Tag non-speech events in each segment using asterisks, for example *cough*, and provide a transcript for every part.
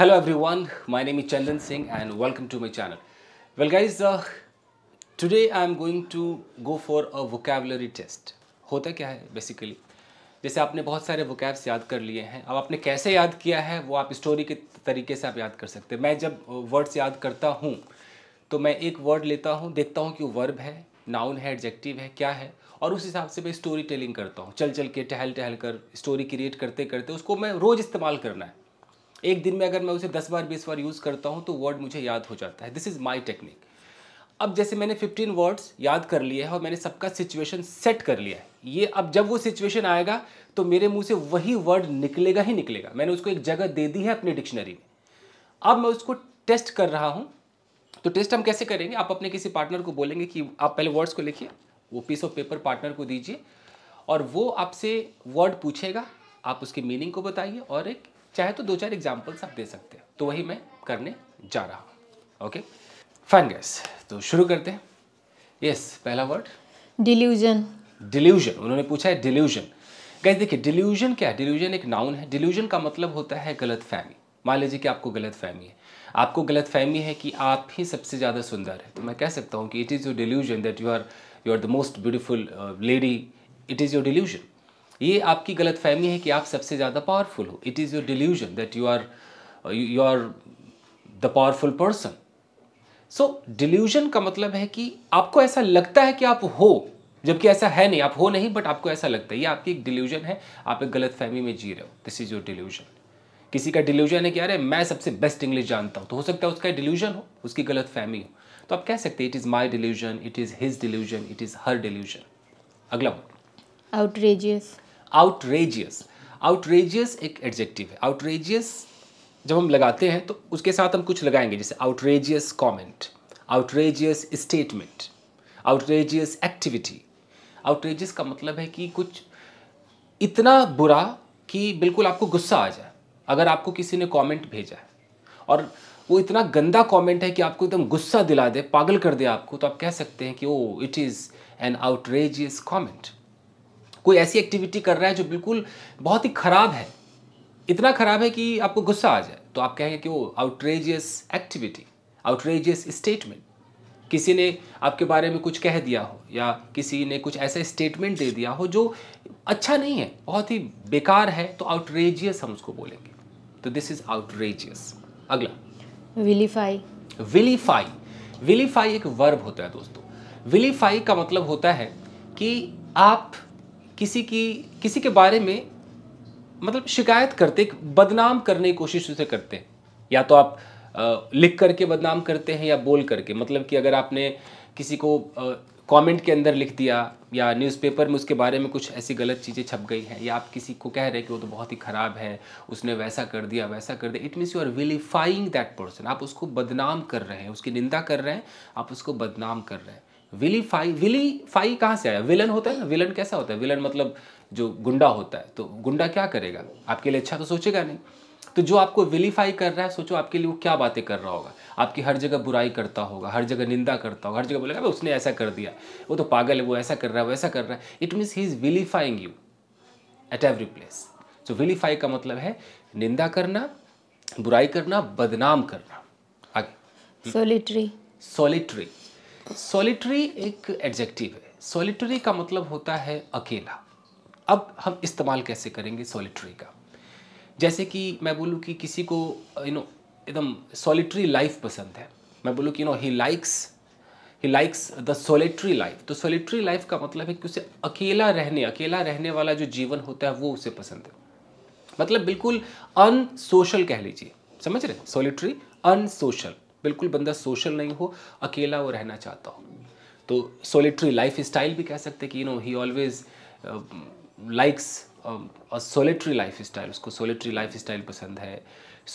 Hello everyone my name is Chandan Singh and welcome to my channel well guys today I am going to go for a vocabulary test होता क्या है basically जैसे आपने बहुत सारे vocabs याद कर लिए हैं अब आपने कैसे याद किया है वो आप स्टोरी के तरीके से आप याद कर सकते हैं मैं जब वर्ड्स याद करता हूँ तो मैं एक वर्ड लेता हूँ देखता हूँ कि वो वर्ब है नाउन है एडजेक्टिव है क्या है और उस हिसाब से मैं स्टोरी टेलिंग करता हूँ चल चल के टहल टहल कर स्टोरी क्रिएट करते करते उसको मैं रोज़ इस्तेमाल करना है एक दिन में अगर मैं उसे दस बार बीस बार यूज़ करता हूँ तो वर्ड मुझे याद हो जाता है दिस इज़ माई टेक्निक अब जैसे मैंने फिफ्टीन वर्ड्स याद कर लिए है और मैंने सबका सिचुएशन सेट कर लिया है ये अब जब वो सिचुएशन आएगा तो मेरे मुंह से वही वर्ड निकलेगा ही निकलेगा मैंने उसको एक जगह दे दी है अपनी डिक्शनरी में अब मैं उसको टेस्ट कर रहा हूँ तो टेस्ट हम कैसे करेंगे आप अपने किसी पार्टनर को बोलेंगे कि आप पहले वर्ड्स को लिखिए वो पीस ऑफ पेपर पार्टनर को दीजिए और वो आपसे वर्ड पूछेगा आप उसके मीनिंग को बताइए और एक चाहे तो दो चार एग्जाम्पल्स आप दे सकते हैं तो वही मैं करने जा रहा हूँ ओके फाइन गैस तो शुरू करते हैं यस yes, पहला वर्ड डिल्यूजन डिल्यूजन उन्होंने पूछा है डिल्यूजन गैस देखिए डिल्यूजन क्या है डिल्यूजन एक नाउन है डिल्यूजन का मतलब होता है गलत फहमी मान लीजिए कि आपको गलत फहमी है आपको गलत फहमी है कि आप ही सबसे ज़्यादा सुंदर है तो मैं कह सकता हूँ कि it is your delusion that you are you are the most beautiful lady it is your delusion ये आपकी गलत फहमी है कि आप सबसे ज़्यादा पावरफुल हो it is your delusion that you are you are the powerful person so delusion का मतलब है कि आपको ऐसा लगता है कि आप हो जबकि ऐसा है नहीं आप हो नहीं बट आपको ऐसा लगता है ये आपकी एक डिल्यूजन है आप एक गलत फहमी में जी रहे हो दिस इज़ योर डिल्यूजन किसी का डिल्यूजन है कि अरे मैं सबसे बेस्ट इंग्लिश जानता हूँ तो हो सकता है उसका डिल्यूजन हो उसकी गलत फहमी हो तो आप कह सकते हैं it is my delusion it is his delusion it is her delusion अगला आउटरेजियस आउटरेजियस आउटरेजियस एक एडजेक्टिव है आउटरेजियस जब हम लगाते हैं तो उसके साथ हम कुछ लगाएंगे जैसे outrageous comment outrageous statement outrageous activity outrageous का मतलब है कि कुछ इतना बुरा कि बिल्कुल आपको गुस्सा आ जाए अगर आपको किसी ने कॉमेंट भेजा है और वो इतना गंदा कॉमेंट है कि आपको एकदम गुस्सा दिला दे पागल कर दे आपको तो आप कह सकते हैं कि oh it is an outrageous comment कोई ऐसी एक्टिविटी कर रहा है जो बिल्कुल बहुत ही ख़राब है इतना ख़राब है कि आपको गुस्सा आ जाए तो आप कहेंगे कि वो आउटरेजियस एक्टिविटी आउटरेजियस स्टेटमेंट किसी ने आपके बारे में कुछ कह दिया हो या किसी ने कुछ ऐसा स्टेटमेंट दे दिया हो जो अच्छा नहीं है बहुत ही बेकार है तो आउटरेजियस हम उसको बोलेंगे तो दिस इज आउटरेजियस अगला विलीफाई विलीफाई विलीफाई एक वर्ब होता है दोस्तों विलीफाई का मतलब होता है कि आप किसी की किसी के बारे में मतलब शिकायत करते बदनाम करने की कोशिश उसे करते हैं या तो आप लिख करके बदनाम करते हैं या बोल करके मतलब कि अगर आपने किसी को कमेंट के अंदर लिख दिया या न्यूज़पेपर में उसके बारे में कुछ ऐसी गलत चीज़ें छप गई हैं या आप किसी को कह रहे हैं कि वो तो बहुत ही ख़राब है उसने वैसा कर दिया वैसा कर दिया it means you are vilifying that person आप उसको बदनाम कर रहे हैं उसकी निंदा कर रहे हैं आप उसको बदनाम कर रहे हैं विली फाई विली फाई कहाँ से आया विलन होता है ना विलन कैसा होता है विलन मतलब जो गुंडा होता है तो गुंडा क्या करेगा आपके लिए अच्छा तो सोचेगा नहीं तो जो आपको विलीफाई कर रहा है सोचो आपके लिए वो क्या बातें कर रहा होगा आपकी हर जगह बुराई करता होगा हर जगह निंदा करता होगा हर जगह बोलेगा उसने ऐसा कर दिया वो तो पागल है वो ऐसा कर रहा है वैसा कर रहा है it means he is vilifying you at every place so vilify का मतलब है निंदा करना बुराई करना बदनाम करना आगे सोलिट्री सोलिट्री सॉलिटरी एक एडजेक्टिव है सॉलिटरी का मतलब होता है अकेला अब हम इस्तेमाल कैसे करेंगे सॉलिटरी का जैसे कि मैं बोलूँ कि किसी को यू नो एकदम सॉलिटरी लाइफ पसंद है मैं बोलूँ कि you know he likes he likes the solitary life तो सोलिट्री लाइफ का मतलब है कि उसे अकेला रहने अकेला रहने वाला जो जीवन होता है वो उसे पसंद है मतलब बिल्कुल अनसोशल कह लीजिए समझ रहे सोलिट्री अनसोशल बिल्कुल बंदा सोशल नहीं हो अकेला वो रहना चाहता हो तो सोलिट्री लाइफ स्टाइल भी कह सकते कि you know he always likes solitary life style उसको सोलिट्री लाइफ स्टाइल पसंद है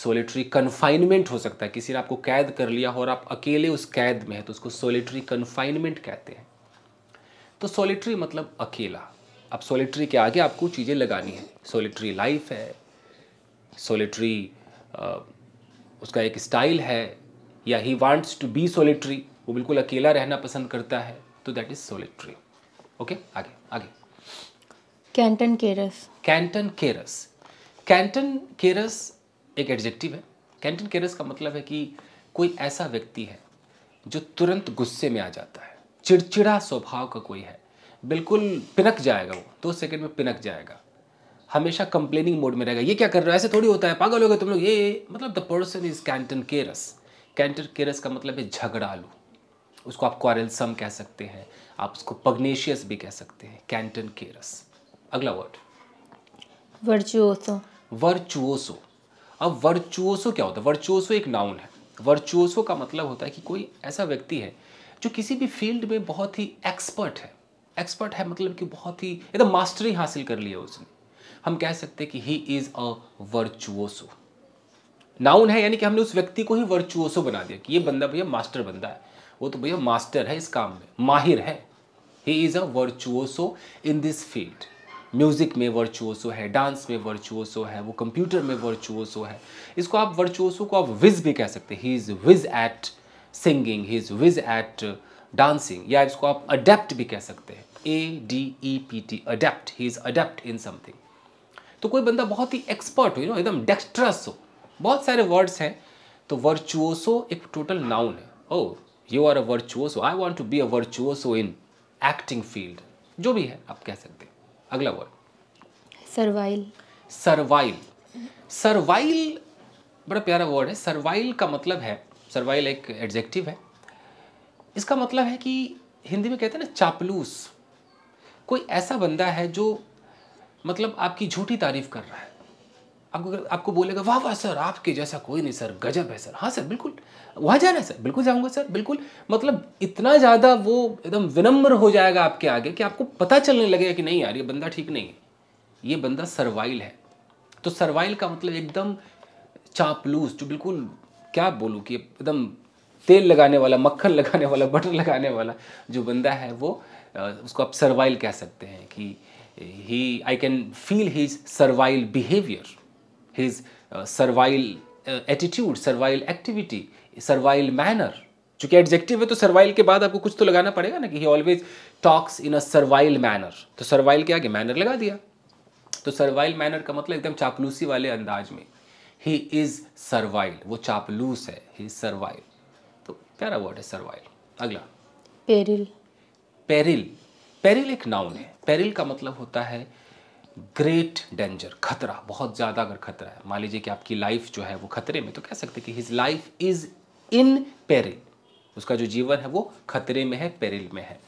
सोलिट्री कन्फाइनमेंट हो सकता है किसी ने आपको कैद कर लिया हो और आप अकेले उस कैद में है तो उसको सोलिट्री कन्फाइनमेंट कहते हैं तो सोलिट्री मतलब अकेला अब सोलिट्री के आगे आपको चीज़ें लगानी है सोलिट्री लाइफ है सोलिट्री उसका एक स्टाइल है या he wants to be solitary वो बिल्कुल अकेला रहना पसंद करता है तो दैट इज सोलिट्री ओके आगे आगे cantankerous cantankerous cantankerous एक एडजेक्टिव है कैंटन केरस का मतलब है कि कोई ऐसा व्यक्ति है जो तुरंत गुस्से में आ जाता है चिड़चिड़ा स्वभाव का कोई है बिल्कुल पिनक जाएगा वो दो सेकंड में पिनक जाएगा हमेशा कंप्लेनिंग मोड में रहेगा ये क्या कर रहा है ऐसे थोड़ी होता है पागल हो गए तुम लोग ये मतलब the person is cantankerous cantankerous का मतलब है झगड़ालू उसको आप क्वारलसम कह सकते हैं आप उसको पग्नेशियस भी कह सकते हैं कैंटन केरस अगला वर्ड वर्चुओसो वर्चुओसो अब वर्चुओसो क्या होता है वर्चुओसो एक नाउन है वर्चुओसो का मतलब होता है कि कोई ऐसा व्यक्ति है जो किसी भी फील्ड में बहुत ही एक्सपर्ट है एक्सपर्ट है मतलब कि बहुत ही एकदम मास्टरी हासिल कर लिया उसने हम कह सकते हैं कि ही इज़ अ वर्चुओसो नाउन है यानी कि हमने उस व्यक्ति को ही वर्चुअसो बना दिया कि ये बंदा भैया मास्टर बंदा है वो तो भैया मास्टर है इस काम में माहिर है he is a virtuoso in this field music में वर्चुअसो है डांस में वर्चुअसो है वो कंप्यूटर में वर्चुअसो है इसको आप वर्चुअसो को आप विज भी कह सकते हैं he is whiz at singing he is whiz at dancing या इसको आप अडेप्ट भी कह सकते हैं A D E P T adept he is adept in something तो कोई बंदा बहुत ही एक्सपर्ट हो यू नो एकदम डेक्स्ट्रस हो बहुत सारे वर्ड्स हैं तो वर्चुओसो एक टोटल नाउन है oh you are a virtuoso I want to be a virtuoso in acting field जो भी है आप कह सकते हैं अगला वर्ड सर्वाइल सर्वाइल सर्वाइल बड़ा प्यारा वर्ड है सर्वाइल का मतलब है सर्वाइल एक एडजेक्टिव है इसका मतलब है कि हिंदी में कहते हैं ना चापलूस कोई ऐसा बंदा है जो मतलब आपकी झूठी तारीफ कर रहा है आपको आपको बोलेगा वाह वाह सर आपके जैसा कोई नहीं सर गजब है सर हाँ सर बिल्कुल वहाँ जाना है सर बिल्कुल जाऊँगा सर बिल्कुल मतलब इतना ज़्यादा वो एकदम विनम्र हो जाएगा आपके आगे कि आपको पता चलने लगेगा कि नहीं यार ये बंदा ठीक नहीं है ये बंदा सर्वाइल है तो सर्वाइल का मतलब एकदम चापलूस जो बिल्कुल क्या बोलूँ कि एकदम तेल लगाने वाला मक्खन लगाने वाला बटर लगाने वाला जो बंदा है वो उसको आप सर्वाइल कह सकते हैं कि he I can feel his servile behaviour his uh, servile uh, attitude, servile activity, servile manner. चूंकि एडजेक्टिव है तो सर्वाइल के बाद आपको कुछ तो लगाना पड़ेगा ना कि he always talks in a servile manner तो सर्वाइल के आगे मैनर लगा दिया तो सर्वाइल मैनर का मतलब एकदम चापलूसी वाले अंदाज में ही इज़ सर्वाइल वो चापलूस है ही इज सर्वाइल तो प्यारा वर्ड है सर्वाइल अगला पेरिल पेरिल पेरिल एक नाउन है पेरिल का मतलब होता है ग्रेट डेंजर खतरा बहुत ज़्यादा अगर खतरा है मान लीजिए कि आपकी लाइफ जो है वो खतरे में तो कह सकते हैं कि his life is in peril उसका जो जीवन है वो खतरे में है पेरिल में है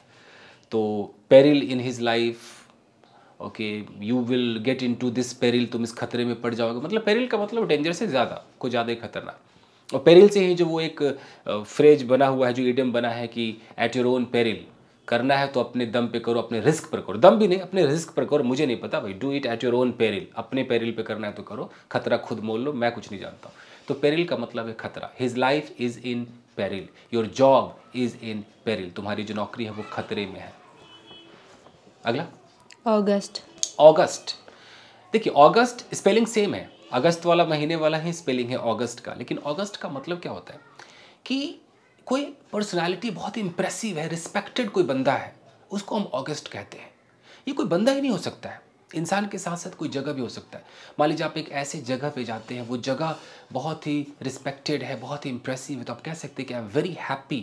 तो peril in his life okay you will get into this peril तुम इस खतरे में पड़ जाओगे मतलब पेरिल का मतलब डेंजर से ज़्यादा को ज़्यादा ही खतरनाक और पेरिल से ही जो वो एक फ्रेज बना हुआ है जो एडियम बना है कि एट योर ओन पेरिल करना है तो अपने दम पे करो अपने रिस्क पर करो दम भी नहीं अपने रिस्क पर करो मुझे नहीं पता भाई do it at your own peril अपने पेरिल पे करना है तो करो खतरा खुद मोल लो मैं कुछ नहीं जानता तो पेरिल का मतलब है खतरा his life is in peril your job is in peril तुम्हारी जो नौकरी है वो खतरे में है अगला अगस्त अगस्त देखिए अगस्त स्पेलिंग सेम है अगस्त वाला महीने वाला ही स्पेलिंग है अगस्त का लेकिन अगस्त का मतलब क्या होता है कि कोई पर्सनालिटी बहुत ही इम्प्रेसिव है रिस्पेक्टेड कोई बंदा है उसको हम ऑगस्ट कहते हैं ये कोई बंदा ही नहीं हो सकता है इंसान के साथ साथ कोई जगह भी हो सकता है मान लीजिए आप एक ऐसे जगह पे जाते हैं वो जगह बहुत ही रिस्पेक्टेड है बहुत ही इम्प्रेसिव है तो आप कह सकते हैं कि I am very happy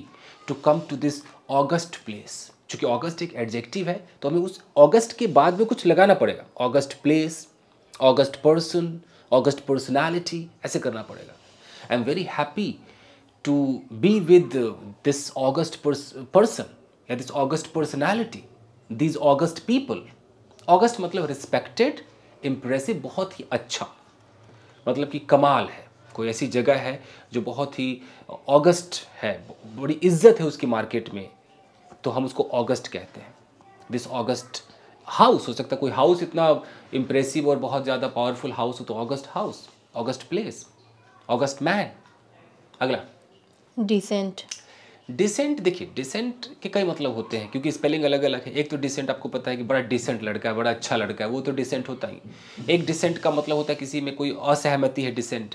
to come to this august place चूँकि ऑगस्ट एक एडजेक्टिव है तो हमें उस ऑगस्ट के बाद में कुछ लगाना पड़ेगा august place august person august personality ऐसे करना पड़ेगा I am very happy to be with this august pers person या this august personality these august people august मतलब रिस्पेक्टेड इम्प्रेसिव बहुत ही अच्छा मतलब कि कमाल है कोई ऐसी जगह है जो बहुत ही ऑगस्ट है बड़ी इज्जत है उसकी मार्केट में तो हम उसको ऑगस्ट कहते हैं दिस ऑगस्ट हाउस हो सकता है कोई हाउस इतना इम्प्रेसिव और बहुत ज़्यादा पावरफुल हाउस हो तो august house august place august man अगला डिसेंट डिसेंट देखिए डिसेंट के कई मतलब होते हैं क्योंकि स्पेलिंग अलग अलग है एक तो डिसेंट आपको पता है कि बड़ा डिसेंट लड़का है बड़ा अच्छा लड़का है वो तो डिसेंट होता ही एक डिसेंट का मतलब होता है किसी में कोई असहमति है डिसेंट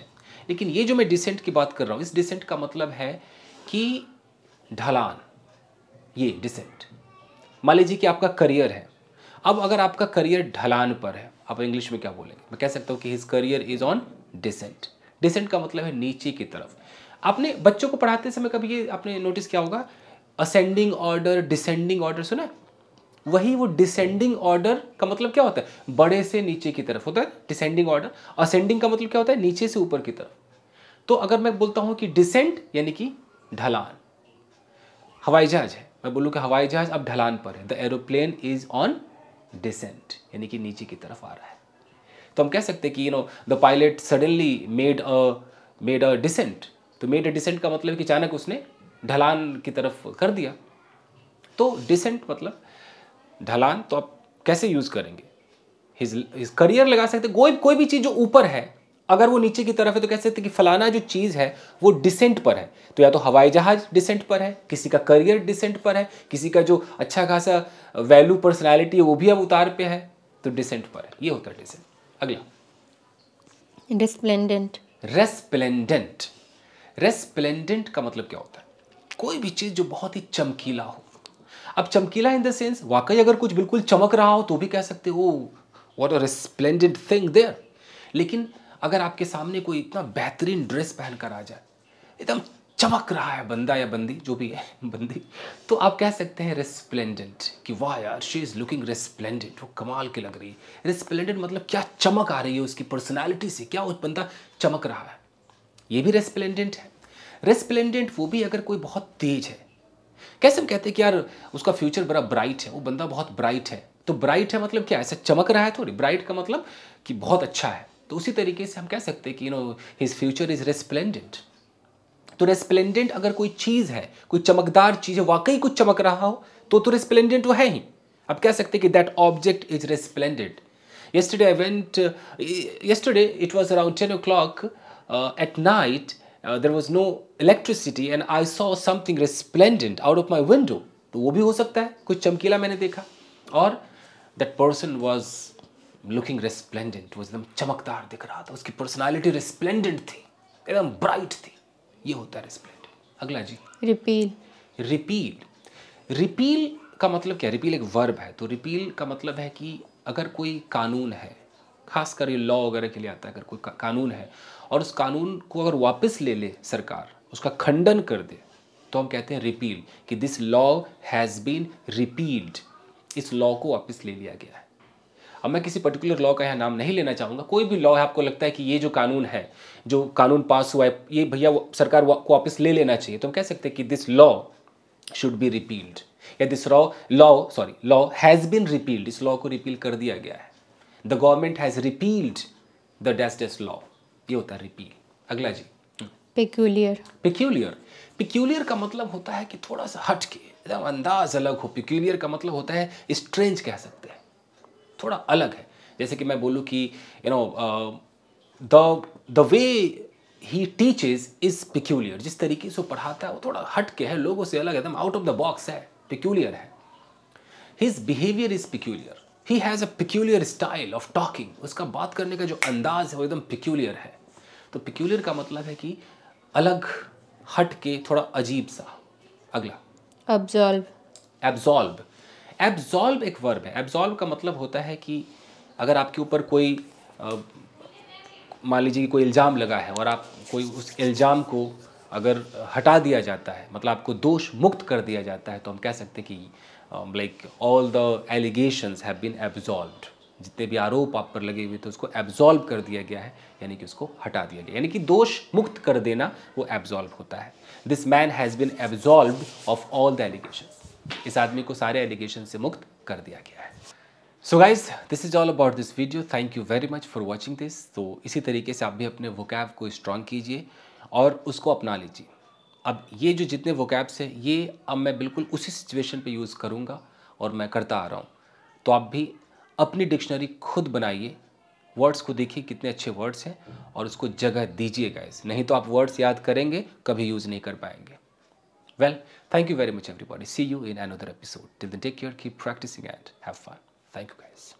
लेकिन ये जो मैं डिसेंट की बात कर रहा हूँ इस डिसेंट का मतलब है कि ढलान ये डिसेंट मान लीजिए कि आपका करियर है अब अगर आपका करियर ढलान पर है आप इंग्लिश में क्या बोलेंगे मैं कह सकता हूँ कि his career is on descent descent का मतलब है नीचे की तरफ आपने बच्चों को पढ़ाते समय कभी ये आपने नोटिस किया होगा असेंडिंग ऑर्डर डिसेंडिंग ऑर्डर सुना है? वही वो डिसेंडिंग ऑर्डर का मतलब क्या होता है बड़े से नीचे की तरफ होता है डिसेंडिंग ऑर्डर असेंडिंग का मतलब क्या होता है नीचे से ऊपर की तरफ तो अगर मैं बोलता हूं कि डिसेंट यानी कि ढलान हवाई जहाज है मैं बोलूँ कि हवाई जहाज अब ढलान पर है the aeroplane is on descent यानी कि नीचे की तरफ आ रहा है तो हम कह सकते हैं कि you know the pilot suddenly made a made a descent तो मेड ए डिसेंट का मतलब कि अचानक उसने ढलान की तरफ कर दिया तो डिसेंट मतलब ढलान तो आप कैसे यूज़ करेंगे हिज हिज करियर लगा सकते कोई कोई भी चीज़ जो ऊपर है अगर वो नीचे की तरफ है तो कह सकते कि फलाना जो चीज़ है वो डिसेंट पर है तो या तो हवाई जहाज़ डिसेंट पर है किसी का करियर डिसेंट पर है किसी का जो अच्छा खासा वैल्यू पर्सनैलिटी है वो भी अब उतार पे है तो डिसेंट पर है ये होता है डिसेंट अगला रेस्प्लेंडेंट रेस्प्लेंडेंट रेस्प्लेंडेंट का मतलब क्या होता है कोई भी चीज़ जो बहुत ही चमकीला हो अब चमकीला इन द सेंस वाकई अगर कुछ बिल्कुल चमक रहा हो तो भी कह सकते हो what are resplendent thing there लेकिन अगर आपके सामने कोई इतना बेहतरीन ड्रेस पहनकर आ जाए एकदम चमक रहा है बंदा या बंदी जो भी है *laughs* बंदी तो आप कह सकते हैं रेस्प्लेंडेंट कि वाह यार शी इज़ लुकिंग रेस्प्लेंडेंट वो कमाल की लग रही है रेस्प्लेंडेंट मतलब क्या चमक आ रही है उसकी पर्सनैलिटी से क्या वो बंदा चमक रहा है ये भी रेस्प्लेंडेंट है रेस्प्लेंडेंट वो भी अगर कोई बहुत तेज है कैसे हम कहते हैं कि यार उसका फ्यूचर बड़ा ब्राइट है वो बंदा बहुत ब्राइट है तो ब्राइट है मतलब क्या ऐसा चमक रहा है थोड़ी ब्राइट का मतलब कि बहुत अच्छा है तो उसी तरीके से हम कह सकते हैं कि you know his future is resplendent तो रेस्प्लेंडेंट अगर कोई चीज़ है कोई चमकदार चीज़ है वाकई कुछ चमक रहा हो तो तो रेस्प्लेंडेंट वो तो है ही अब कह सकते हैं कि that object is resplendent yesterday I went yesterday it was around ten o'clock uh, at night, uh, there was no electricity and I saw something resplendent out of my window. तो वो भी हो सकता है कुछ चमकीला मैंने देखा और that person was looking resplendent वो एकदम चमकदार दिख रहा था उसकी पर्सनैलिटी रेस्प्लेंडेंट थी एकदम ब्राइट थी ये होता है रेस्प्लेंडेंट अगला जी रिपील रिपील रिपील का मतलब क्या रिपील एक वर्ब है तो रिपील का मतलब है कि अगर कोई कानून है खासकर ये लॉ वगैरह के लिए आता है अगर कोई का, कानून है और उस कानून को अगर वापस ले ले सरकार उसका खंडन कर दे तो हम कहते हैं रिपील कि this law has been repealed इस लॉ को वापस ले लिया गया है अब मैं किसी पर्टिकुलर लॉ का यहाँ नाम नहीं लेना चाहूँगा कोई भी लॉ है आपको लगता है कि ये जो कानून है जो कानून पास हुआ है ये भैया सरकार को वापस ले लेना चाहिए तो हम कह सकते हैं कि this law should be repealed या this law law sorry law has been repealed इस लॉ को रिपील कर दिया गया है the government has repealed the best law ये होता है रिपील अगला जी पिक्यूलियर पिक्यूलियर पिक्यूलियर का मतलब होता है कि थोड़ा सा हट के एकदम अंदाज अलग हो पिक्यूलियर का मतलब होता है स्ट्रेंज कह सकते हैं थोड़ा अलग है जैसे कि मैं बोलूँ कि you know the the way he teaches is peculiar जिस तरीके से वो पढ़ाता है वो थोड़ा हट के है लोगों से अलग एकदम आउट ऑफ द बॉक्स है पिक्यूलियर है his behaviour is peculiar he has a peculiar style of talking उसका बात करने का जो अंदाज है वो एकदम पिक्यूलियर है तो पिक्यूलियर का मतलब है कि अलग हट के थोड़ा अजीब सा अगला एब्जॉल्व एब्जॉल्व एब्जॉल्व एक वर्ब है एब्जॉल्व का मतलब होता है कि अगर आपके ऊपर कोई मान लीजिए कोई इल्ज़ाम लगा है और आप कोई उस इल्ज़ाम को अगर हटा दिया जाता है मतलब आपको दोष मुक्त कर दिया जाता है तो हम कह सकते हैं कि like all the allegations have been absolved जितने भी आरोप आप पर लगे हुए थे उसको एब्जॉल्व कर दिया गया है यानी कि उसको हटा दिया गया यानी कि दोष मुक्त कर देना वो एब्जॉल्व होता है this man has been absolve of all the allegation इस आदमी को सारे एलिगेशन से मुक्त कर दिया गया है so guys this is all about this video thank you very much for watching this तो इसी तरीके से आप भी अपने वोकैब को स्ट्रॉन्ग कीजिए और उसको अपना लीजिए अब ये जो जितने वोकैब्स हैं ये अब मैं बिल्कुल उसी सिचुएशन पे यूज़ करूँगा और मैं करता आ रहा हूँ तो आप भी अपनी डिक्शनरी खुद बनाइए वर्ड्स को देखिए कितने अच्छे वर्ड्स हैं और उसको जगह दीजिए गाइज नहीं तो आप वर्ड्स याद करेंगे कभी यूज़ नहीं कर पाएंगे well thank you very much everybody see you in another episode till then take care keep practising and have fun thank you guys